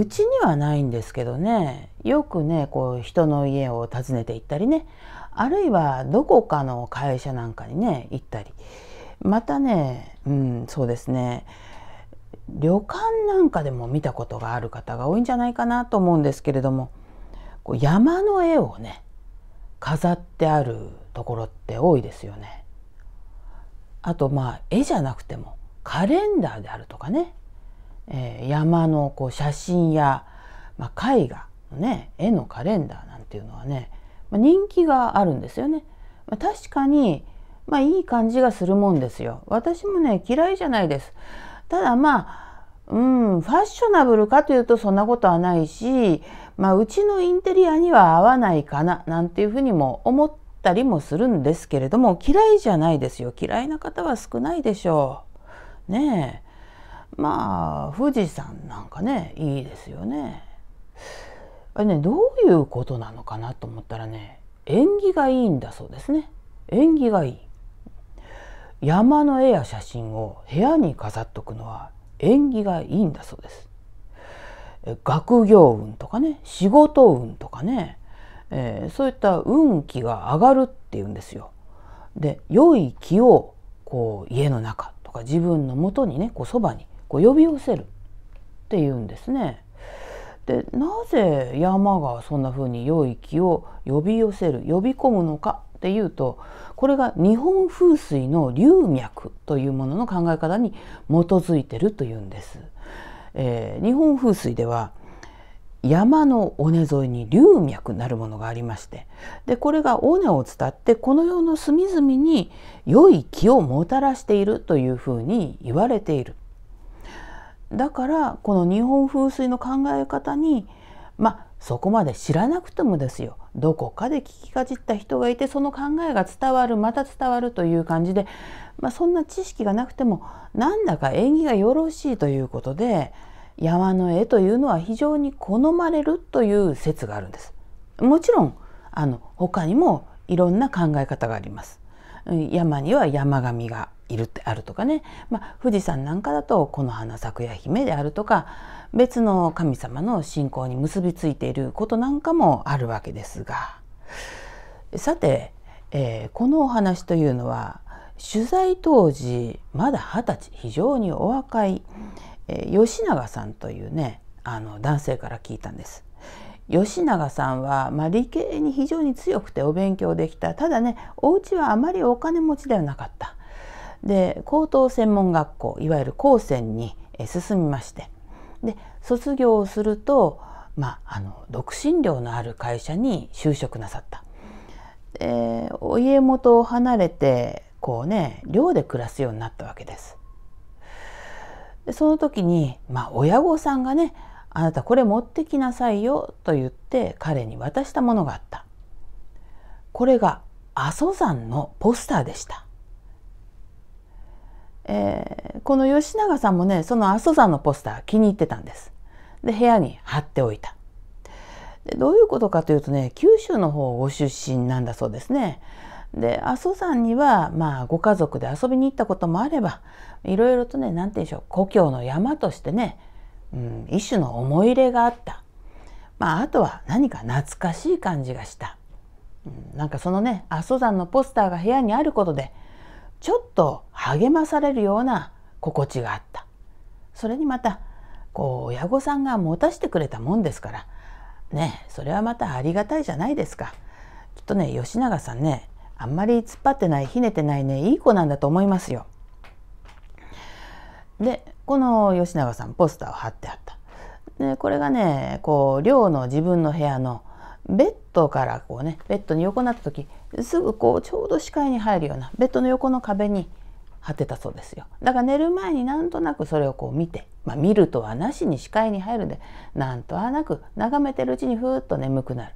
うちにはないんですけどねよくねこう人の家を訪ねて行ったりねあるいはどこかの会社なんかにね行ったりまたねうんそうですね旅館なんかでも見たことがある方が多いんじゃないかなと思うんですけれどもこう山の絵をね飾ってあるところって多いですよね。あとまあ絵じゃなくてもカレンダーであるとかねえー、山のこう写真や、まあ、絵画のね絵のカレンダーなんていうのはね、まあ、人気があるんですよね。まあ、確かに、まあ、いい感じがするもんですよ。私もね嫌いじゃないです。ただまあうんファッショナブルかというとそんなことはないし、まあ、うちのインテリアには合わないかななんていうふうにも思ったりもするんですけれども嫌いじゃないですよ嫌いな方は少ないでしょう。ねえ。まあ富士山なんかねいいですよね。あれねどういうことなのかなと思ったらね縁起がいいんだそうですね。縁起がいい。山の絵や写真を部屋に飾っとくのは縁起がいいんだそうです。学業運とかね仕事運とかね、えー、そういった運気が上がるっていうんですよ。で良い気をこう家の中とか自分のもとにねこうそばにこう呼び寄せるっていうんですね。でなぜ山がそんな風に良い木を呼び寄せる呼び込むのかっていうとこれが日本風水の龍脈というものの考え方に基づいてるというんです。えー、日本風水では山の尾根沿いに龍脈なるものがありましてでこれが尾根を伝ってこの世の隅々に良い木をもたらしているというふうに言われているだからこの日本風水の考え方にまあそこまで知らなくてもですよどこかで聞きかじった人がいてその考えが伝わるまた伝わるという感じで、まあ、そんな知識がなくてもなんだか縁起がよろしいということで山の絵というのは非常に好まれるという説があるんです。もちろんあの他にもいろんな考え方があります。山には山神がいるってあるとかね、まあ、富士山なんかだとこの花咲くや姫であるとか別の神様の信仰に結びついていることなんかもあるわけですがさて、えー、このお話というのは取材当時まだ二十歳非常にお若い、えー、吉永さんというねあの男性から聞いたんです。吉永さんは、まあ、理系に非常に強くてお勉強できたただねお家はあまりお金持ちではなかったで高等専門学校いわゆる高専に進みましてで卒業をすると、まあ、あの独身寮のある会社に就職なさった。でお家元を離れてこうね寮で暮らすようになったわけです。でその時に、まあ、親御さんがねあなたこれ持ってきなさいよと言って彼に渡したものがあった。これが阿蘇山のポスターでした。えー、この吉永さんもねその阿蘇山のポスター気に入ってたんです。で部屋に貼っておいた。でどういうことかというとね九州の方ご出身なんだそうですね。で阿蘇山には、まあ、ご家族で遊びに行ったこともあればいろいろとね何て言うんでしょう故郷の山としてねうん、一種の思い入れがあった、まあ、あとは何か懐かしい感じがした、うん、なんかそのね阿蘇山のポスターが部屋にあることでちょっと励まされるような心地があったそれにまたこう親御さんが持たせてくれたもんですからねそれはまたありがたいじゃないですかきっとね吉永さんねあんまり突っ張ってないひねてないねいい子なんだと思いますよ。でこの吉永さんポスターを貼ってあった。でこれがねこう寮の自分の部屋のベッドからこうねベッドに横になった時すぐこうちょうど視界に入るようなベッドの横の壁に貼ってたそうですよだから寝る前になんとなくそれをこう見て、まあ、見るとはなしに視界に入るんでなんとはなく眺めてるうちにふーっと眠くなる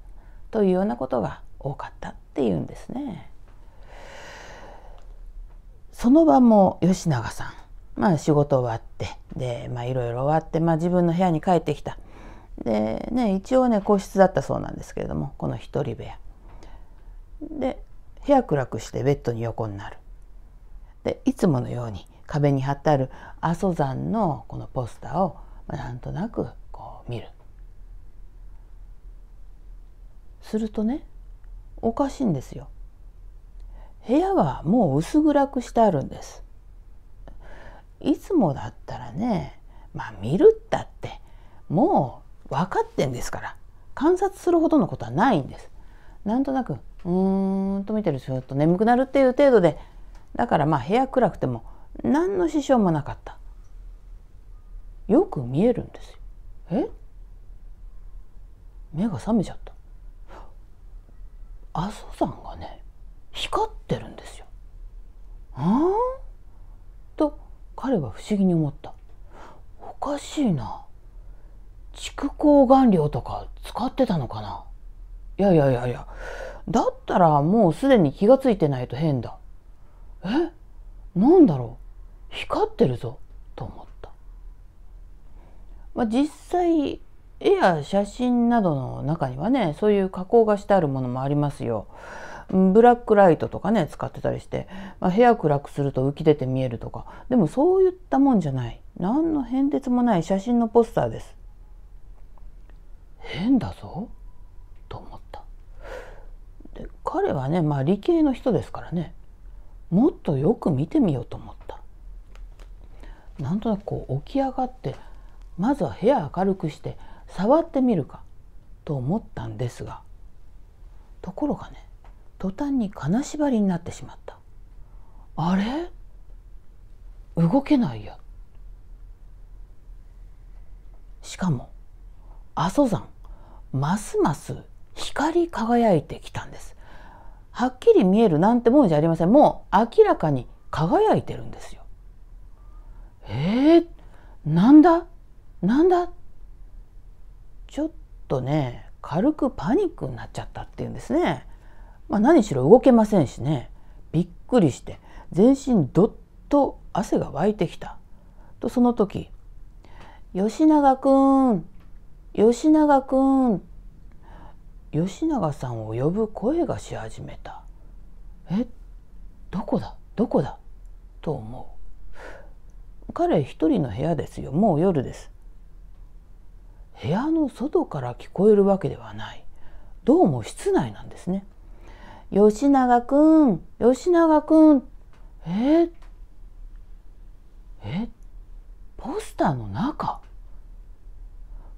というようなことが多かったっていうんですね。その晩も吉永さんまあ仕事終わってでまあいろいろ終わって、まあ、自分の部屋に帰ってきたでね一応ね個室だったそうなんですけれどもこの一人部屋で部屋暗くしてベッドに横になるでいつものように壁に貼ってある阿蘇山のこのポスターを、まあ、なんとなくこう見るするとねおかしいんですよ部屋はもう薄暗くしてあるんですいつもだったらねまあ見るったってもう分かってんですから観察するほどのことはないんです。なんとなくうーんと見てるちょっと眠くなるっていう程度でだからまあ部屋暗くても何の支障もなかったよく見えるんですよえ目が覚めちゃった阿蘇山がね光ってるんですよ彼は不思議に思ったおかしいな蓄光顔料とか使ってたのかないやいやいやいやだったらもうすでに気がついてないと変だえなんだろう光ってるぞと思った、まあ、実際絵や写真などの中にはねそういう加工がしてあるものもありますよブラックライトとかね使ってたりして、まあ、部屋暗くすると浮き出て見えるとかでもそういったもんじゃない何の変哲もない写真のポスターです変だぞと思ったで彼はねまあ理系の人ですからねもっとよく見てみようと思ったなんとなくこう起き上がってまずは部屋明るくして触ってみるかと思ったんですがところがね途端に金縛りになってしまったあれ動けないやしかも阿蘇山ますます光り輝いてきたんですはっきり見えるなんてもんじゃありませんもう明らかに輝いてるんですよえー、なんだなんだちょっとね軽くパニックになっちゃったっていうんですねまあ、何しろ動けませんしねびっくりして全身どっと汗が湧いてきたとその時「吉永くん吉永くん」吉永さんを呼ぶ声がし始めた。えどこだどこだと思う。彼一人の部屋ですよもう夜です。部屋の外から聞こえるわけではないどうも室内なんですね。吉永くん、吉永くん、ええポスターの中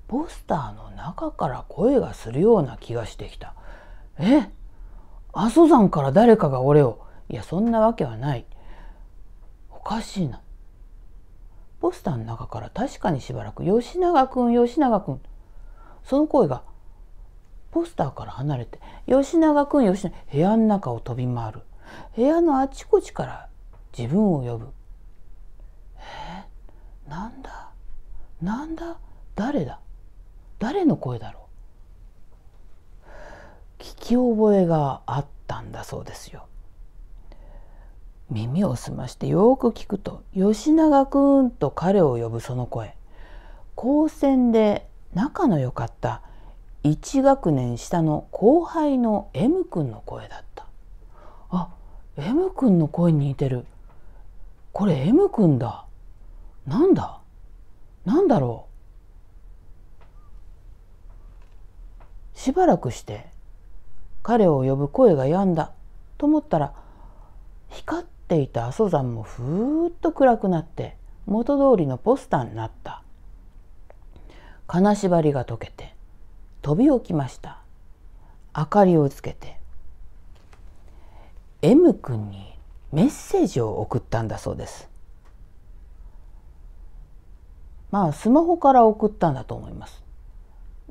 ポスターの中から声がするような気がしてきた。え阿蘇山から誰かが俺を。いや、そんなわけはない。おかしいな。ポスターの中から確かにしばらく、吉永くん、吉永くん。その声がポスターから離れて吉永君吉永部屋の中を飛び回る部屋のあちこちから自分を呼ぶえー、なんだなんだ誰だ誰の声だろう聞き覚えがあったんだそうですよ耳を澄ましてよく聞くと吉永君と彼を呼ぶその声高専で仲の良かった1学年下の後輩の M 君の声だったあ M 君の声に似てるこれ M 君だなんだなんだろうしばらくして彼を呼ぶ声が止んだと思ったら光っていた阿蘇山もふーっと暗くなって元通りのポスターになった金縛りが解けて飛び起きました明かりをつけて M 君にメッセージを送ったんだそうですまあスマホから送ったんだと思います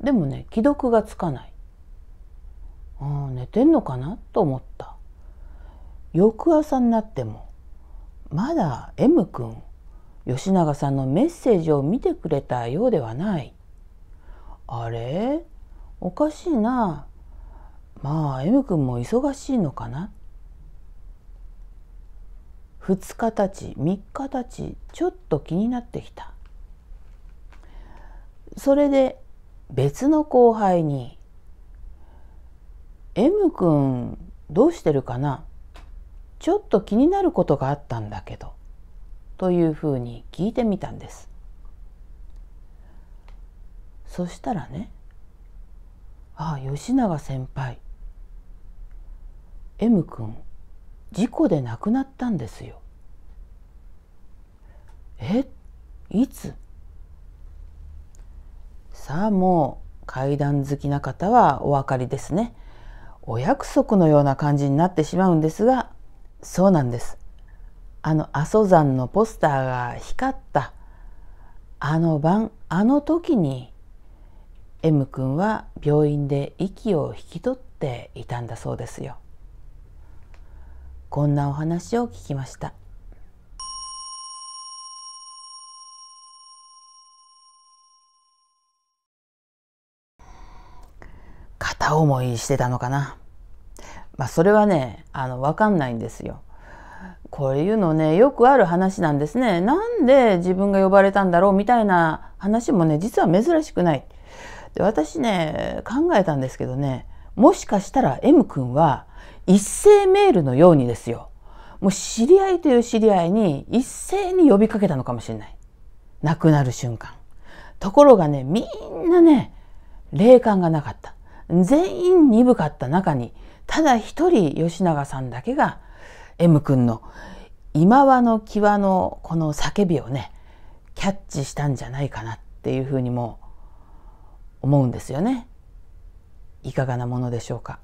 でもね既読がつかないあ寝てんのかなと思った翌朝になってもまだ M 君吉永さんのメッセージを見てくれたようではないあれおかしいなまあ M 君も忙しいのかな2日たち3日たちちょっと気になってきたそれで別の後輩に「M 君どうしてるかなちょっと気になることがあったんだけど」というふうに聞いてみたんですそしたらねああ吉永先輩 M 君事故で亡くなったんですよ。えいつさあもう階段好きな方はお分かりですね。お約束のような感じになってしまうんですがそうなんです。あの阿蘇山のポスターが光ったあの晩あの時に M 君は病院で息を引き取っていたんだそうですよこんなお話を聞きました片思いしてたのかなまあそれはねあの分かんないんですよこういうのねよくある話なんですねなんで自分が呼ばれたんだろうみたいな話もね実は珍しくないで私ね考えたんですけどねもしかしたら M 君は一斉メールのようにですよもう知り合いという知り合いに一斉に呼びかけたのかもしれない亡くなる瞬間ところがねみんなね霊感がなかった全員鈍かった中にただ一人吉永さんだけが M 君の今和の際のこの叫びをねキャッチしたんじゃないかなっていうふうにも思うんですよねいかがなものでしょうか